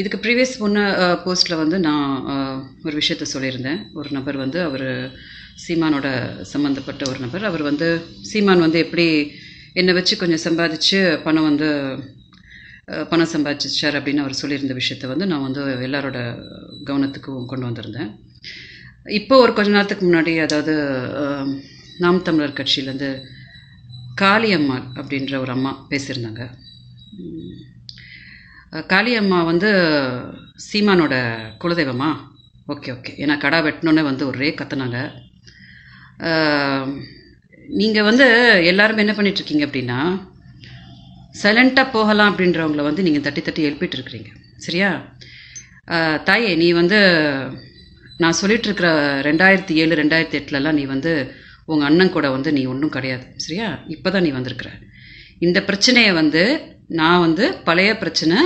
இதுக்கு ப்ரீவியஸ் முன்ன போஸ்ட்டில் வந்து நான் ஒரு விஷயத்த சொல்லியிருந்தேன் ஒரு நபர் வந்து அவர் சீமானோட சம்மந்தப்பட்ட ஒரு நபர் அவர் வந்து சீமான் வந்து எப்படி என்னை வச்சு கொஞ்சம் சம்பாதிச்சு பணம் வந்து பணம் சம்பாதிச்சார் அப்படின்னு அவர் சொல்லியிருந்த விஷயத்த வந்து நான் வந்து எல்லாரோட கவனத்துக்கும் கொண்டு வந்திருந்தேன் இப்போ ஒரு கொஞ்ச நேரத்துக்கு முன்னாடி அதாவது நாம் தமிழர் கட்சியிலேருந்து காளியம்மாள் அப்படின்ற ஒரு அம்மா பேசியிருந்தாங்க காளியம்மா வந்து சீமானோட குலதெய்வமா ஓகே ஓகே ஏன்னா கடா வெட்டினோன்னே வந்து ஒரே கத்துனாங்க நீங்கள் வந்து எல்லாருமே என்ன பண்ணிகிட்ருக்கீங்க அப்படின்னா சைலண்ட்டாக போகலாம் அப்படின்றவங்கள வந்து நீங்கள் தட்டி தட்டி எழுப்பிட்டு இருக்கிறீங்க சரியா தாயே நீ வந்து நான் சொல்லிகிட்ருக்கிற ரெண்டாயிரத்தி ஏழு ரெண்டாயிரத்தி எட்டுலலாம் நீ வந்து உங்கள் அண்ணன் கூட வந்து நீ ஒன்றும் கிடையாது சரியா இப்போ தான் நீ வந்திருக்கிற இந்த பிரச்சனையை வந்து நான் வந்து பழைய பிரச்சனை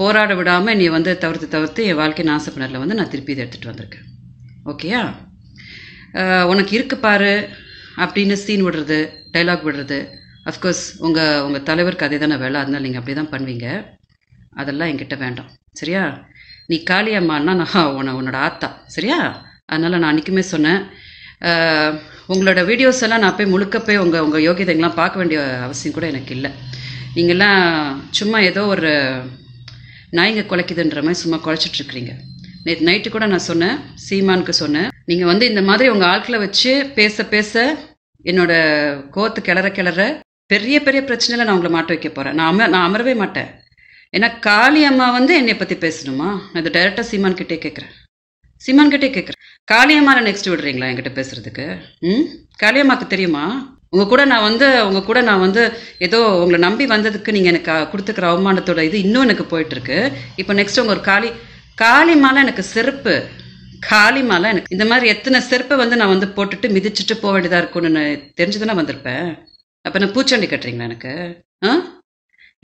போராட விடாமல் நீ வந்து தவிர்த்து தவிர்த்து என் வாழ்க்கை நாசப்படலில் வந்து நான் திருப்பி இதை எடுத்துகிட்டு வந்திருக்கேன் ஓகேயா உனக்கு இருக்கு பாரு அப்படின்னு சீன் விடுறது டைலாக் விடுறது அஃப்கோர்ஸ் உங்கள் உங்கள் தலைவருக்கு அதே தானே வேலை அதனால் நீங்கள் அப்படி தான் பண்ணுவீங்க அதெல்லாம் என்கிட்ட வேண்டாம் சரியா நீ காளியம்மான்னா நான் உன உன்னோட ஆத்தா சரியா அதனால் நான் அன்றைக்குமே சொன்னேன் உங்களோட வீடியோஸ் எல்லாம் நான் போய் முழுக்க போய் உங்கள் உங்கள் யோகியதைங்களாம் பார்க்க வேண்டிய அவசியம் கூட எனக்கு இல்லை நீங்கள்லாம் சும்மா ஏதோ ஒரு நாய்ங்க குலைக்குதுன்ற மாதிரி சும்மா குலைச்சிட்ருக்குறீங்க நேற்று நைட்டு கூட நான் சொன்னேன் சீமானுக்கு சொன்னேன் நீங்கள் வந்து இந்த மாதிரி உங்கள் ஆட்களை வச்சு பேச பேச என்னோட கோத்து கிளற கிளற பெரிய பெரிய பிரச்சனையில் நான் உங்களை மாட்ட வைக்க போகிறேன் நான் அம நான் அமரவே மாட்டேன் ஏன்னா காளி அம்மா வந்து என்னை பற்றி பேசணுமா நான் இதை டைரெக்டாக சீமான்கிட்டே கேட்குறேன் சீமான்கிட்டே கேட்குறேன் காளியம்மாவை நெக்ஸ்ட் விடுறீங்களா என்கிட்ட பேசுகிறதுக்கு ம் காளியம்மாவுக்கு தெரியுமா உங்க கூட நான் வந்து உங்க கூட நான் வந்து ஏதோ உங்களை நம்பி வந்ததுக்கு நீங்க எனக்கு கொடுத்துக்கிற அவமானத்தோட இது இன்னும் எனக்கு போயிட்டு இருக்கு இப்போ நெக்ஸ்ட் உங்க ஒரு காளி காளி மாலை எனக்கு செருப்பு காளி மாலை எனக்கு இந்த மாதிரி எத்தனை செருப்பை வந்து நான் வந்து போட்டுட்டு மிதிச்சுட்டு போக வேண்டியதா இருக்கும்னு நான் தெரிஞ்சுதானே வந்திருப்பேன் அப்ப நான் பூச்சாண்டி கட்டுறீங்களா எனக்கு ஆ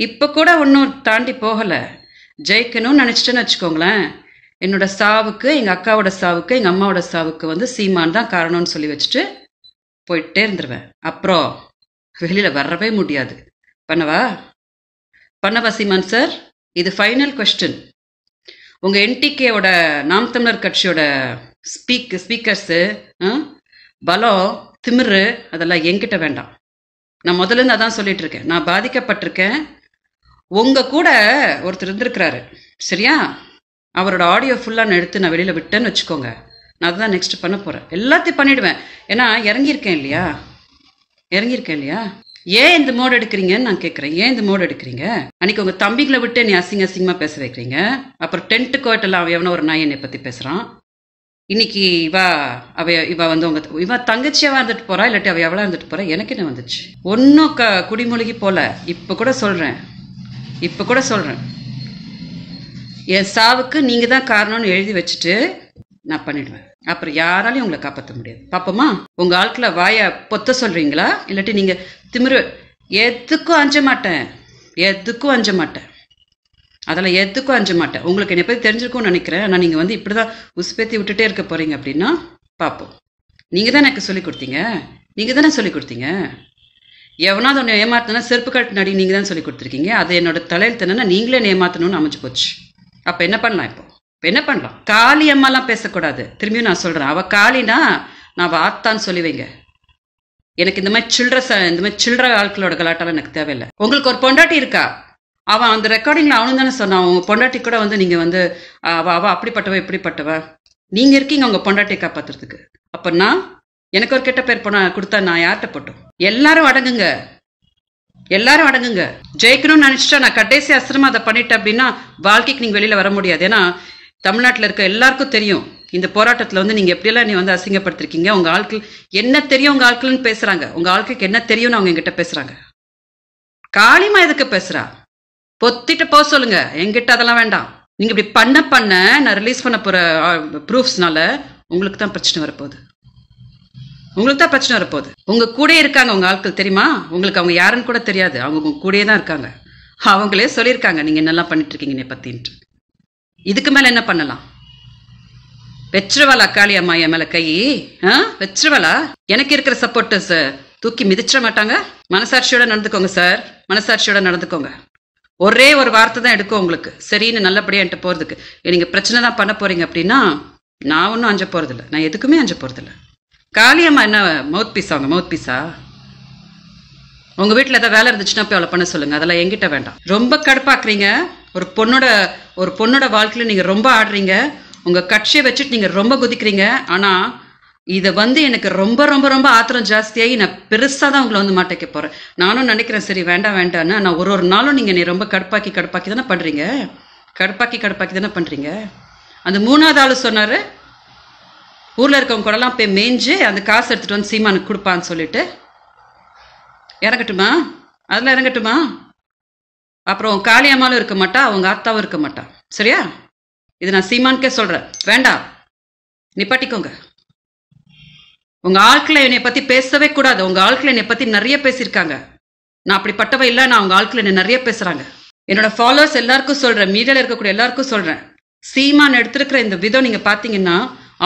இப்ப கூட ஒன்றும் தாண்டி போகல ஜெயிக்கணும்னு நினைச்சிட்டேன்னு வச்சுக்கோங்களேன் என்னோட சாவுக்கு எங்க அக்காவோட சாவுக்கு எங்க அம்மாவோட சாவுக்கு வந்து சீமான் தான் காரணம்னு சொல்லி வச்சுட்டு போயிட்டே இருந்துருவேன் அப்புறம் வெளியில் வரவே முடியாது பண்ணவா பண்ணவா சீமான் சார் இது ஃபைனல் கொஸ்டின் உங்கள் என்டிகேவோட நாம் தமிழர் கட்சியோட ஸ்பீக் ஸ்பீக்கர்ஸு பலம் திமிரு அதெல்லாம் என்கிட்ட வேண்டாம் நான் முதல்ல இருந்து அதான் சொல்லிட்டு இருக்கேன் நான் பாதிக்கப்பட்டிருக்கேன் உங்கள் கூட ஒருத்தர் இருந்திருக்கிறாரு சரியா அவரோட ஆடியோ ஃபுல்லாக நான் எடுத்து நான் வெளியில் விட்டேன்னு வச்சுக்கோங்க நான் அதுதான் நெக்ஸ்ட் பண்ண போகிறேன் எல்லாத்தையும் பண்ணிவிடுவேன் ஏன்னா இறங்கியிருக்கேன் இல்லையா இறங்கியிருக்கேன் இல்லையா ஏன் இந்த மோடு எடுக்கிறீங்கன்னு நான் கேட்குறேன் ஏன் இந்த மோடு எடுக்கிறீங்க அன்னைக்கு உங்கள் தம்பிகளை விட்டு என்னை அசிங்க அசிங்கமாக பேச வைக்கிறீங்க அப்புறம் டென்ட் கோட்டில் அவன் எவனோ ஒரு நாய் என்னை பற்றி பேசுகிறான் இன்னைக்கு இவா அவ இவா வந்து உங்க இவா தங்கச்சியாவா இருந்துட்டு போறா இல்லாட்டி அவ எவ்வளோ இருந்துட்டு போறா எனக்கு என்ன வந்துச்சு ஒன்றும் க குடிமொழிகி போல இப்போ கூட சொல்கிறேன் இப்போ கூட சொல்கிறேன் என் சாவுக்கு நீங்கள் தான் காரணம்னு எழுதி வச்சுட்டு நான் பண்ணிடுவேன் அப்புறம் யாராலையும் உங்களை காப்பாற்ற முடியாது பாப்பமா உங்கள் ஆட்களை வாயை பொத்த சொல்கிறீங்களா இல்லாட்டி நீங்கள் திமிரு எதுக்கும் அஞ்ச மாட்டேன் எதுக்கும் அஞ்ச மாட்டேன் அதெல்லாம் எதுக்கும் அஞ்ச மாட்டேன் உங்களுக்கு என்னை பற்றி தெரிஞ்சிருக்கும்னு நினைக்கிறேன் ஆனால் நீங்கள் வந்து இப்படி தான் உசுப்பேத்தி விட்டுட்டே இருக்க போகிறீங்க அப்படின்னா பார்ப்போம் நீங்கள் தான் எனக்கு சொல்லிக் கொடுத்தீங்க நீங்கள் தானே சொல்லிக் கொடுத்தீங்க எவனாவது ஒன்று ஏமாத்தினா செருப்பு கட்டு நடி நீங்கள் தான் சொல்லி கொடுத்துருக்கீங்க அது என்னோட தலையில் தினா நீங்களே ஏமாற்றணும்னு அமைஞ்சு போச்சு அப்போ என்ன பண்ணலாம் இப்போ என்ன பண்ணலாம் காளி அம்மாலாம் பேசக்கூடாது திரும்பியும் நான் சொல்கிறேன் அவள் காளினா நான் வாத்தான்னு சொல்லுவீங்க எனக்கு இந்த மாதிரி ச இந்த மாதிரி சில்ட்ர ஆட்களோட கலாட்டாலாம் எனக்கு தேவையில்லை உங்களுக்கு ஒரு பொண்டாட்டி இருக்கா அவன் அந்த ரெக்கார்டிங்கில் அவனு தானே சொன்னான் உங்கள் பொண்டாட்டி கூட வந்து நீங்கள் வந்து அவ அவ அப்படிப்பட்டவ இப்படிப்பட்டவ நீங்கள் இருக்கீங்க உங்கள் பொண்டாட்டியை காப்பாற்றுறதுக்கு அப்போனா எனக்கு ஒரு கெட்ட பேர் போனா கொடுத்தா நான் யார்கிட்ட போட்டோம் எல்லாரும் அடங்குங்க எல்லாரும் அடங்குங்க ஜெயிக்கணும்னு நினச்சிட்டா நான் கடைசி அசிரமா அதை பண்ணிட்டேன் அப்படின்னா வாழ்க்கைக்கு நீங்கள் வெளியில் வர முடியாது ஏன்னா தமிழ்நாட்டில் இருக்க எல்லாருக்கும் தெரியும் இந்த போராட்டத்தில் வந்து நீங்கள் எப்படியெல்லாம் நீ வந்து அசிங்கப்படுத்திருக்கீங்க உங்கள் ஆட்கள் என்ன தெரியும் உங்கள் ஆட்கள்னு பேசுகிறாங்க உங்கள் ஆட்களுக்கு என்ன தெரியும்னு அவங்க எங்கிட்ட பேசுகிறாங்க காளிமா எதுக்கு பேசுகிறா பொத்திட்டு போக சொல்லுங்க எங்கிட்ட அதெல்லாம் வேண்டாம் நீங்கள் இப்படி பண்ண பண்ண நான் ரிலீஸ் பண்ண போகிற ப்ரூஃப்ஸ்னால உங்களுக்கு தான் பிரச்சனை வரப்போகுது உங்களுக்கு தான் பிரச்சனை வரப்போகுது உங்கள் கூட இருக்காங்க உங்கள் ஆட்கள் தெரியுமா உங்களுக்கு அவங்க யாருன்னு கூட தெரியாது அவங்க உங்கள் கூடயே தான் இருக்காங்க அவங்களே சொல்லியிருக்காங்க நீங்கள் என்னெல்லாம் பண்ணிட்டு இருக்கீங்க என்னை பற்றின்ட்டு இதுக்கு மேலே என்ன பண்ணலாம் வெச்சிருவாளா காளி அம்மா என் மேலே கை ஆ எனக்கு இருக்கிற சப்போர்ட்டு சார் தூக்கி மிதிச்சிட மாட்டாங்க மனசாட்சியோட நடந்துக்கோங்க சார் மனசாட்சியோட நடந்துக்கோங்க ஒரே ஒரு வார்த்தை தான் எடுக்கும் உங்களுக்கு சரின்னு நல்லபடியாக என்கிட்ட போகிறதுக்கு நீங்கள் பிரச்சனை தான் பண்ண போகிறீங்க அப்படின்னா நான் ஒன்றும் அஞ்ச இல்லை நான் எதுக்குமே அஞ்ச போகிறதில்ல காளியம்மா என்ன மவுத் பீஸா அவங்க மவுத் பீஸா உங்கள் வீட்டில் ஏதாவது வேலை இருந்துச்சுன்னா போய் அவளை பண்ண சொல்லுங்கள் அதெல்லாம் எங்கிட்ட வேண்டாம் ரொம்ப கடுப்பாக்குறீங்க ஒரு பொண்ணோட ஒரு பொண்ணோட வாழ்க்கையில் நீங்கள் ரொம்ப ஆடுறீங்க உங்கள் கட்சியை வச்சுட்டு நீங்கள் ரொம்ப குதிக்கிறீங்க ஆனால் இதை வந்து எனக்கு ரொம்ப ரொம்ப ரொம்ப ஆத்திரம் ஜாஸ்தியாகி நான் பெருசாக தான் உங்களை வந்து மாட்டேக்க போகிறேன் நானும் நினைக்கிறேன் சரி வேண்டாம் வேண்டான்னு நான் ஒரு ஒரு நாளும் நீங்கள் நீ ரொம்ப கடுப்பாக்கி கடுப்பாக்கி தானே பண்ணுறீங்க கடுப்பாக்கி கடுப்பாக்கி தானே பண்ணுறீங்க அந்த மூணாவது ஆள் சொன்னார் ஊரில் இருக்கவங்க கூடலாம் போய் மேய்ஞ்சு அந்த காசு எடுத்துகிட்டு வந்து சீமானுக்கு கொடுப்பான்னு சொல்லிட்டு இறங்கட்டுமா அதில் இறங்கட்டுமா அப்புறம் காளியம்மாலும் இருக்க மாட்டா அவங்க ஆத்தாவும் இருக்க மாட்டா சரியா இது நான் சீமான்கே சொல்றேன் வேண்டாம் நிப்பாட்டிக்கோங்க உங்க ஆட்களை என்னை பத்தி பேசவே கூடாது உங்க ஆட்களை என்னை பத்தி நிறைய பேசியிருக்காங்க நான் அப்படிப்பட்டவ இல்லை நான் உங்க ஆட்களை என்ன நிறைய பேசுறாங்க என்னோட ஃபாலோவர்ஸ் எல்லாருக்கும் சொல்றேன் மீடியால இருக்கக்கூடிய எல்லாருக்கும் சொல்றேன் சீமான் எடுத்திருக்கிற இந்த விதம் நீங்க பாத்தீங்கன்னா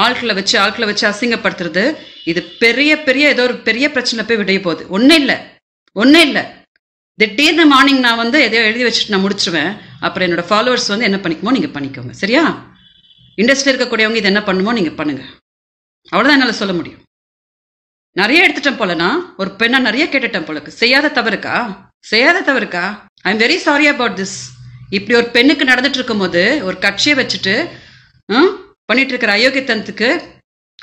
ஆட்களை வச்சு ஆட்களை வச்சு அசிங்கப்படுத்துறது இது பெரிய பெரிய ஏதோ ஒரு பெரிய பிரச்சனை போய் விடைய போகுது ஒன்றும் இல்லை ஒன்றும் இல்லை தி டே இந்த மார்னிங் நான் வந்து எதையோ எழுதி வச்சுட்டு நான் முடிச்சிருவேன் அப்புறம் என்னோட ஃபாலோவர்ஸ் வந்து என்ன பண்ணிக்குமோ நீங்கள் பண்ணிக்கோங்க சரியா இண்டஸ்ட்ரியில் இருக்கக்கூடியவங்க இது என்ன பண்ணுமோ நீங்கள் பண்ணுங்க அவ்வளோதான் என்னால் சொல்ல முடியும் நிறைய எடுத்துட்டேன் போலனா ஒரு பெண்ணை நிறைய கேட்டுட்டேன் போலக்கு செய்யாத தவறுக்கா செய்யாத தவறுக்கா I am very sorry about this இப்படி ஒரு பெண்ணுக்கு நடந்துட்டு இருக்கும்போது ஒரு கட்சியை வச்சுட்டு பண்ணிட்டு இருக்கிற அயோக்கியத்தனத்துக்கு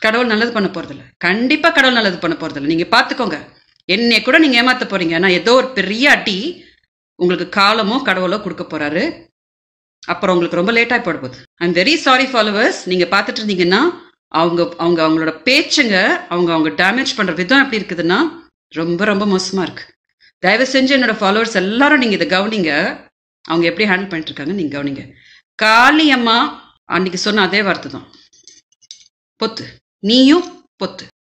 கடவுள் நல்லது பண்ண போறதில்லை கண்டிப்பாக கடவுள் நல்லது பண்ண போறதில்லை நீங்கள் பார்த்துக்கோங்க என்னை கூட நீங்க ஏமாத்த போறீங்க நான் ஏதோ ஒரு பெரிய அட்டி உங்களுக்கு காலமோ கடவுளோ கொடுக்க போறாரு அப்புறம் உங்களுக்கு ரொம்ப லேட்டாக போட போகுது எம் வெரி சாரி ஃபாலோவர்ஸ் நீங்கள் பார்த்துட்டு இருந்தீங்கன்னா அவங்க அவங்க அவங்களோட பேச்சுங்க அவங்க அவங்க டேமேஜ் பண்ணுற விதம் எப்படி இருக்குதுன்னா ரொம்ப ரொம்ப மோசமாக இருக்குது தயவு செஞ்சு என்னோட ஃபாலோவர்ஸ் எல்லாரும் நீங்கள் இதை கவனிங்க அவங்க எப்படி ஹேண்டில் பண்ணிட்டு இருக்காங்க நீங்கள் கவனிங்க காளி அம்மா அன்னைக்கு சொன்ன அதே வார்த்தை தான் பொத்து நீயும் பொத்து